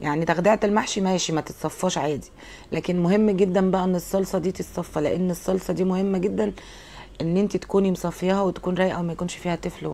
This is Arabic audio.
يعني تخدعه المحشي ماشي ما تتصفاش عادي لكن مهم جدا بقى ان الصلصه دي تتصفى لان الصلصه دي مهمه جدا ان انت تكوني مصفياها وتكون رايقه وما يكونش فيها تفل